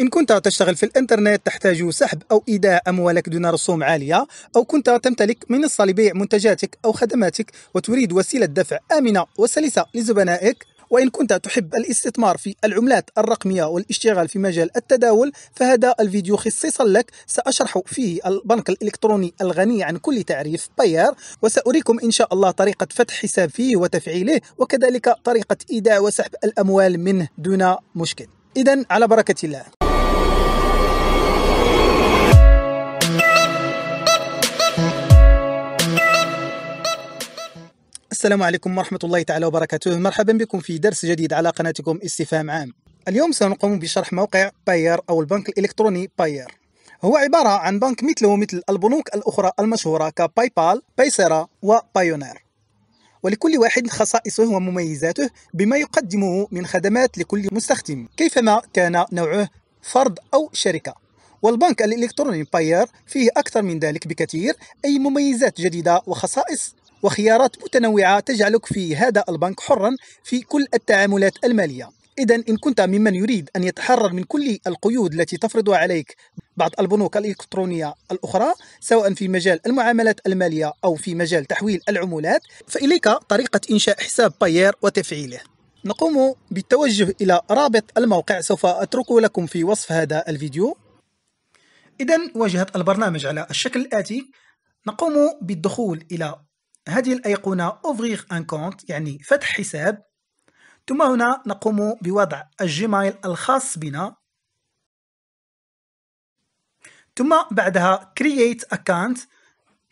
إن كنت تشتغل في الإنترنت تحتاج سحب أو إيداع أموالك دون رسوم عالية أو كنت تمتلك منصة لبيع منتجاتك أو خدماتك وتريد وسيلة دفع آمنة وسلسة لزبنائك وإن كنت تحب الاستثمار في العملات الرقمية والاشتغال في مجال التداول فهذا الفيديو خصيصا لك سأشرح فيه البنك الإلكتروني الغني عن كل تعريف باير وسأريكم إن شاء الله طريقة فتح حساب فيه وتفعيله وكذلك طريقة إيداع وسحب الأموال منه دون مشكل إذا على بركة الله السلام عليكم ورحمة الله تعالى وبركاته مرحبا بكم في درس جديد على قناتكم استفهام عام اليوم سنقوم بشرح موقع باير أو البنك الإلكتروني باير هو عبارة عن بنك مثله مثل البنوك الأخرى المشهورة كباي بال بايسيرا وبايونير ولكل واحد خصائصه ومميزاته بما يقدمه من خدمات لكل مستخدم كيفما كان نوعه فرد أو شركة والبنك الإلكتروني باير فيه أكثر من ذلك بكثير أي مميزات جديدة وخصائص وخيارات متنوعة تجعلك في هذا البنك حرا في كل التعاملات المالية إذا إن كنت ممن يريد أن يتحرر من كل القيود التي تفرضها عليك بعض البنوك الإلكترونية الأخرى سواء في مجال المعاملات المالية أو في مجال تحويل العمولات فإليك طريقة إنشاء حساب باير وتفعيله نقوم بالتوجه إلى رابط الموقع سوف أتركه لكم في وصف هذا الفيديو إذا واجهة البرنامج على الشكل الآتي نقوم بالدخول إلى هذه الأيقونة أوفغيغ أن كونت يعني فتح حساب ثم هنا نقوم بوضع الجيميل الخاص بنا ثم بعدها create account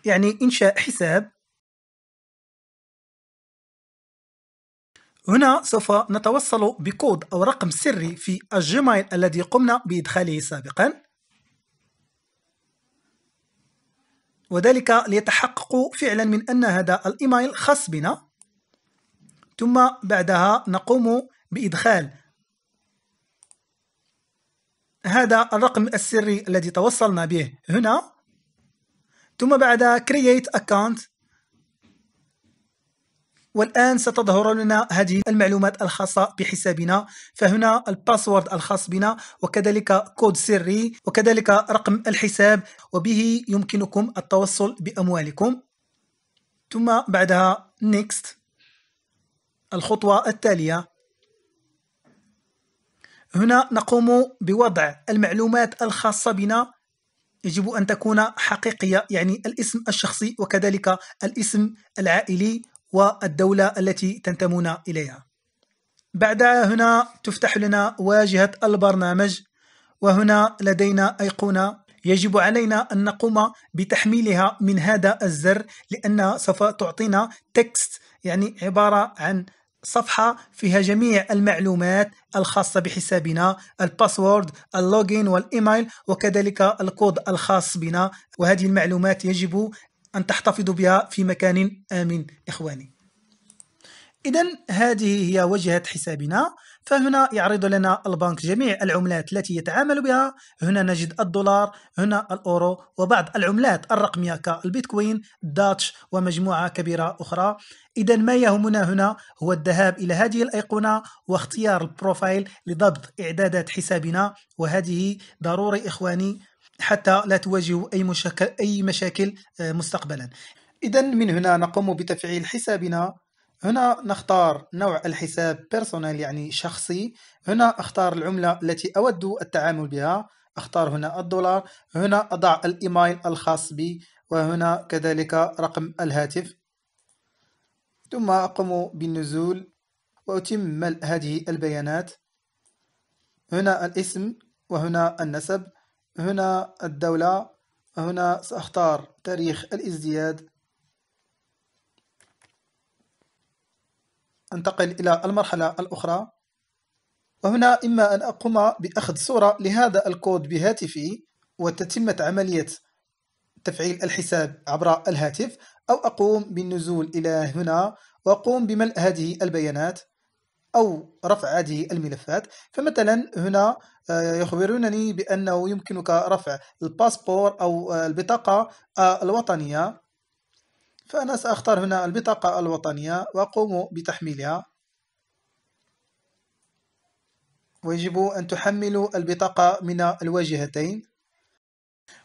يعني إنشاء حساب هنا سوف نتوصل بكود أو رقم سري في الجيميل الذي قمنا بإدخاله سابقاً وذلك ليتحققوا فعلا من أن هذا الإيميل خاص بنا ثم بعدها نقوم بإدخال هذا الرقم السري الذي توصلنا به هنا ثم بعدها create account والآن ستظهر لنا هذه المعلومات الخاصة بحسابنا فهنا الباسورد الخاص بنا وكذلك كود سري وكذلك رقم الحساب وبه يمكنكم التوصل بأموالكم ثم بعدها next الخطوة التالية هنا نقوم بوضع المعلومات الخاصة بنا يجب أن تكون حقيقية يعني الاسم الشخصي وكذلك الاسم العائلي والدولة التي تنتمون إليها بعد هنا تفتح لنا واجهة البرنامج وهنا لدينا أيقونة يجب علينا أن نقوم بتحميلها من هذا الزر لأنها سوف تعطينا تكست يعني عبارة عن صفحة فيها جميع المعلومات الخاصة بحسابنا الباسورد اللوجين والإيميل وكذلك الكود الخاص بنا وهذه المعلومات يجب أن تحتفظوا بها في مكان آمن إخواني إذا هذه هي واجهة حسابنا فهنا يعرض لنا البنك جميع العملات التي يتعامل بها هنا نجد الدولار هنا الأورو وبعض العملات الرقمية كالبيتكوين داتش ومجموعة كبيرة أخرى إذا ما يهمنا هنا هو الذهاب إلى هذه الأيقونة واختيار البروفايل لضبط إعدادات حسابنا وهذه ضروري إخواني حتى لا تواجهوا أي مشاكل, أي مشاكل آه، مستقبلا إذا من هنا نقوم بتفعيل حسابنا هنا نختار نوع الحساب بيرسونال يعني شخصي هنا أختار العملة التي أود التعامل بها أختار هنا الدولار هنا أضع الإيميل الخاص بي وهنا كذلك رقم الهاتف ثم أقوم بالنزول وأتم ملء هذه البيانات هنا الاسم وهنا النسب هنا الدولة هنا سأختار تاريخ الازدياد أنتقل إلى المرحلة الأخرى وهنا إما أن أقوم بأخذ صورة لهذا الكود بهاتفي وتتمة عملية تفعيل الحساب عبر الهاتف أو أقوم بالنزول إلى هنا وأقوم بملء هذه البيانات أو رفع هذه الملفات فمثلا هنا آه، يخبرونني بأنه يمكنك رفع الباسبور أو آه، البطاقة آه، الوطنية فأنا سأختار هنا البطاقة الوطنية وأقوم بتحميلها ويجب أن تحملوا البطاقة من الواجهتين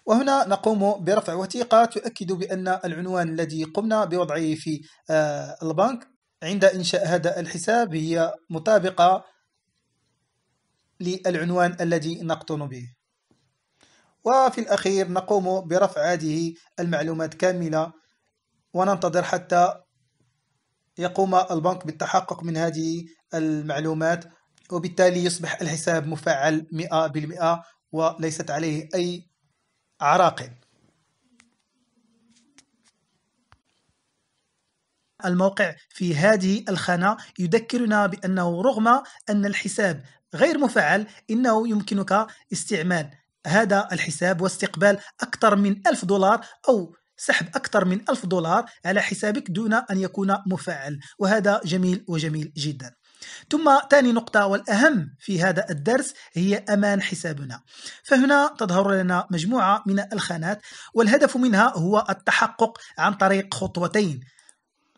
وهنا نقوم برفع وثيقة تؤكد بأن العنوان الذي قمنا بوضعه في البنك عند إنشاء هذا الحساب هي مطابقة للعنوان الذي نقطن به وفي الأخير نقوم برفع هذه المعلومات كاملة وننتظر حتى يقوم البنك بالتحقق من هذه المعلومات وبالتالي يصبح الحساب مفعل 100% وليست عليه أي عراقل الموقع في هذه الخانة يذكرنا بأنه رغم أن الحساب غير مفعل إنه يمكنك استعمال هذا الحساب واستقبال أكثر من ألف دولار أو سحب أكثر من ألف دولار على حسابك دون أن يكون مفعل وهذا جميل وجميل جدا ثم ثاني نقطة والأهم في هذا الدرس هي أمان حسابنا فهنا تظهر لنا مجموعة من الخانات والهدف منها هو التحقق عن طريق خطوتين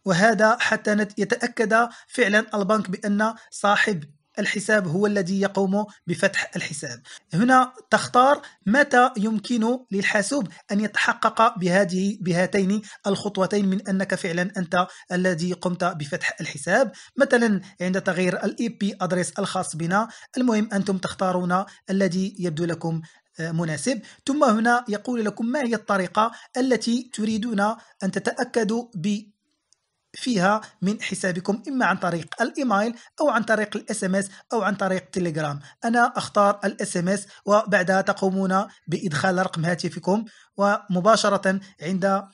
وهذا حتى يتأكد فعلا البنك بأن صاحب الحساب هو الذي يقوم بفتح الحساب هنا تختار متى يمكن للحاسوب أن يتحقق بهذه بهاتين الخطوتين من أنك فعلا أنت الذي قمت بفتح الحساب مثلا عند تغيير الاي بي ادريس الخاص بنا المهم أنتم تختارون الذي يبدو لكم آه، مناسب ثم هنا يقول لكم ما هي الطريقة التي تريدون أن تتأكدوا ب فيها من حسابكم اما عن طريق الايميل او عن طريق الاس ام اس او عن طريق تليجرام انا اختار الاس ام اس وبعدها تقومون بادخال رقم هاتفكم ومباشره عند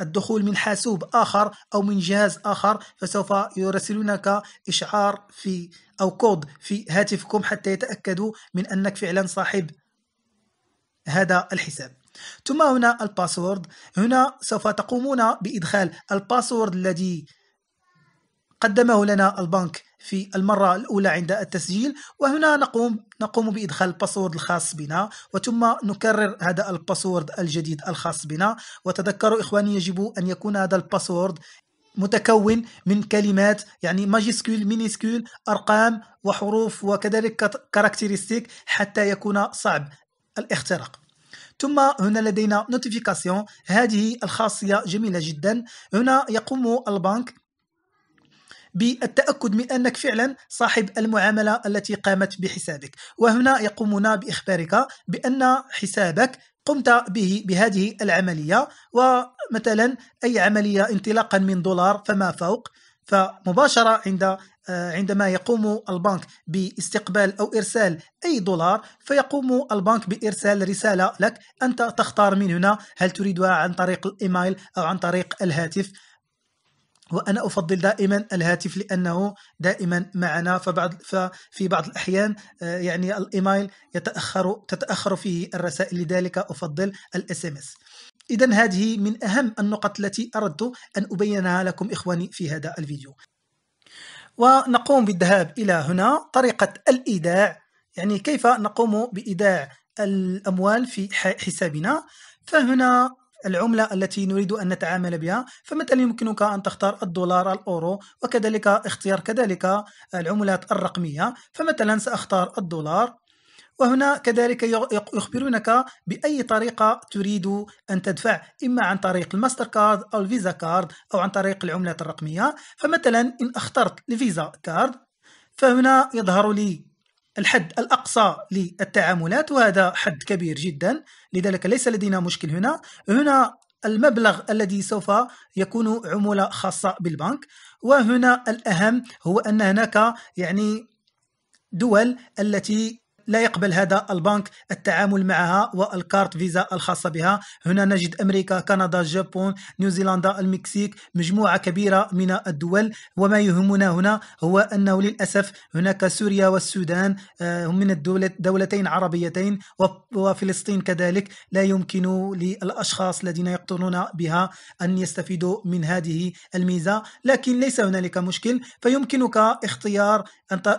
الدخول من حاسوب آخر أو من جهاز آخر فسوف يرسلونك إشعار في أو كود في هاتفكم حتى يتأكدوا من أنك فعلا صاحب هذا الحساب ثم هنا الباسورد هنا سوف تقومون بإدخال الباسورد الذي قدمه لنا البنك في المرة الأولى عند التسجيل وهنا نقوم نقوم بإدخال الباسورد الخاص بنا وثم نكرر هذا الباسورد الجديد الخاص بنا وتذكروا إخواني يجب أن يكون هذا الباسورد متكون من كلمات يعني ماجيسكول مينيسكول أرقام وحروف وكذلك كاركتيرستيك حتى يكون صعب الاختراق ثم هنا لدينا نوتيفيكاسيون هذه الخاصية جميلة جدا هنا يقوم البنك بالتأكد من أنك فعلا صاحب المعاملة التي قامت بحسابك وهنا يقومون بإخبارك بأن حسابك قمت به بهذه العملية ومثلا أي عملية انطلاقا من دولار فما فوق فمباشرة عند آه، عندما يقوم البنك باستقبال أو إرسال أي دولار فيقوم البنك بإرسال رسالة لك أنت تختار من هنا هل تريدها عن طريق الإيميل أو عن طريق الهاتف وانا افضل دائما الهاتف لانه دائما معنا فبعض ففي بعض الاحيان آه، يعني الايميل يتاخر تتاخر فيه الرسائل لذلك افضل الاس ام اس اذا هذه من اهم النقط التي اردت ان ابينها لكم اخواني في هذا الفيديو ونقوم بالذهاب إلى هنا طريقة الإيداع يعني كيف نقوم بإيداع الأموال في حسابنا فهنا العملة التي نريد أن نتعامل بها فمثلا يمكنك أن تختار الدولار الأورو وكذلك اختيار كذلك العملات الرقمية فمثلا سأختار الدولار وهنا كذلك يخبرونك بأي طريقة تريد أن تدفع إما عن طريق الماستر كارد أو الفيزا كارد أو عن طريق العملات الرقمية فمثلا إن اخترت الفيزا كارد فهنا يظهر لي الحد الأقصى للتعاملات وهذا حد كبير جدا لذلك ليس لدينا مشكل هنا هنا المبلغ الذي سوف يكون عمولة خاصة بالبنك وهنا الأهم هو أن هناك يعني دول التي لا يقبل هذا البنك التعامل معها والكارت فيزا الخاصة بها هنا نجد أمريكا كندا جابون نيوزيلندا المكسيك مجموعة كبيرة من الدول وما يهمنا هنا هو أنه للأسف هناك سوريا والسودان آه، هم من دولتين عربيتين وفلسطين كذلك لا يمكن للأشخاص الذين يقطنون بها أن يستفيدوا من هذه الميزة لكن ليس هنالك مشكل فيمكنك اختيار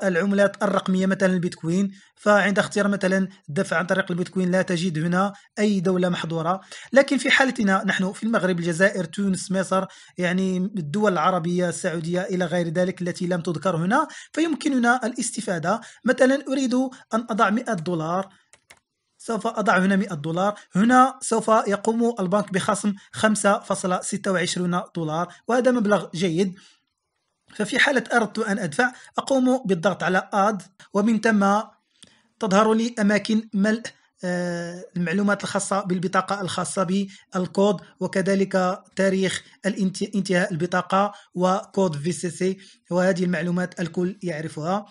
العملات الرقمية مثلا البيتكوين ف عند اختيار مثلا الدفع عن طريق البيتكوين لا تجد هنا أي دولة محظورة لكن في حالتنا نحن في المغرب الجزائر تونس مصر يعني الدول العربية السعودية إلى غير ذلك التي لم تذكر هنا فيمكننا الاستفادة مثلا أريد أن أضع 100 دولار سوف أضع هنا 100 دولار هنا سوف يقوم البنك بخصم 5.26 دولار وهذا مبلغ جيد ففي حالة أردت أن أدفع أقوم بالضغط على آد ومن ثم تظهر لي أماكن ملء آه، المعلومات الخاصة بالبطاقة الخاصة بالكود وكذلك تاريخ انتهاء البطاقة وكود في سي سي وهذه المعلومات الكل يعرفها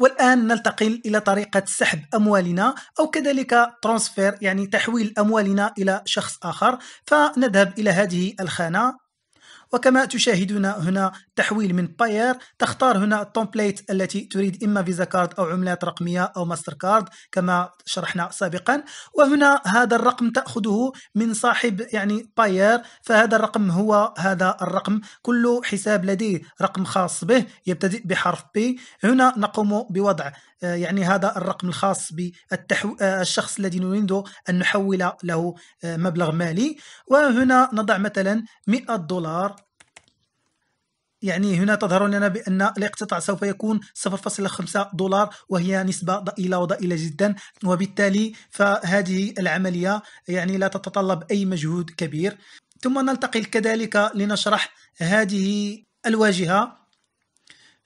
والآن نلتقل إلى طريقة سحب أموالنا أو كذلك ترانسفير يعني تحويل أموالنا إلى شخص آخر فنذهب إلى هذه الخانة وكما تشاهدون هنا تحويل من باير تختار هنا التومبليت التي تريد إما فيزا كارد أو عملات رقمية أو ماستر كارد كما شرحنا سابقا وهنا هذا الرقم تأخذه من صاحب يعني باير فهذا الرقم هو هذا الرقم كل حساب لديه رقم خاص به يبتدئ بحرف بي هنا نقوم بوضع آه، يعني هذا الرقم الخاص بالشخص آه، الذي نريد أن نحول له آه، مبلغ مالي وهنا نضع مثلا 100 دولار يعني هنا تظهر لنا بأن الاقتطاع سوف يكون 0.5 دولار وهي نسبة ضئيلة وضئيلة جدا وبالتالي فهذه العملية يعني لا تتطلب أي مجهود كبير ثم ننتقل كذلك لنشرح هذه الواجهة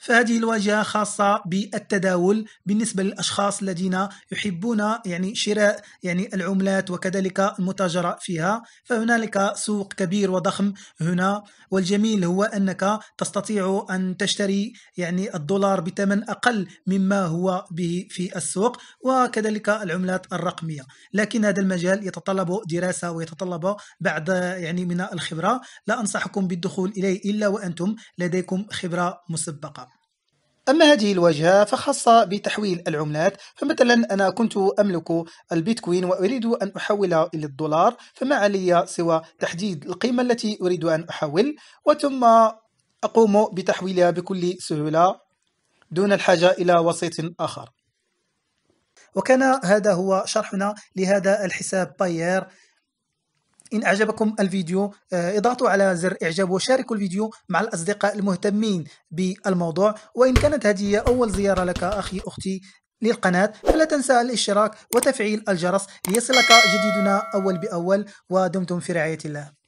فهذه الواجهة خاصة بالتداول بالنسبة للأشخاص الذين يحبون يعني شراء يعني العملات وكذلك المتاجرة فيها فهنالك سوق كبير وضخم هنا والجميل هو أنك تستطيع أن تشتري يعني الدولار بثمن أقل مما هو به في السوق وكذلك العملات الرقمية لكن هذا المجال يتطلب دراسة ويتطلب بعد يعني من الخبرة لا أنصحكم بالدخول إليه إلا وأنتم لديكم خبرة مسبقة أما هذه الواجهة فخاصة بتحويل العملات فمثلا أنا كنت أملك البيتكوين وأريد أن أحول إلى الدولار فما علي سوى تحديد القيمة التي أريد أن أحول وثم أقوم بتحويلها بكل سهولة دون الحاجة إلى وسيط آخر وكان هذا هو شرحنا لهذا الحساب باير إن أعجبكم الفيديو آه، اضغطوا على زر إعجاب وشاركوا الفيديو مع الأصدقاء المهتمين بالموضوع وإن كانت هذه أول زيارة لك أخي أختي للقناة فلا تنسى الاشتراك وتفعيل الجرس ليصلك جديدنا أول بأول ودمتم في رعاية الله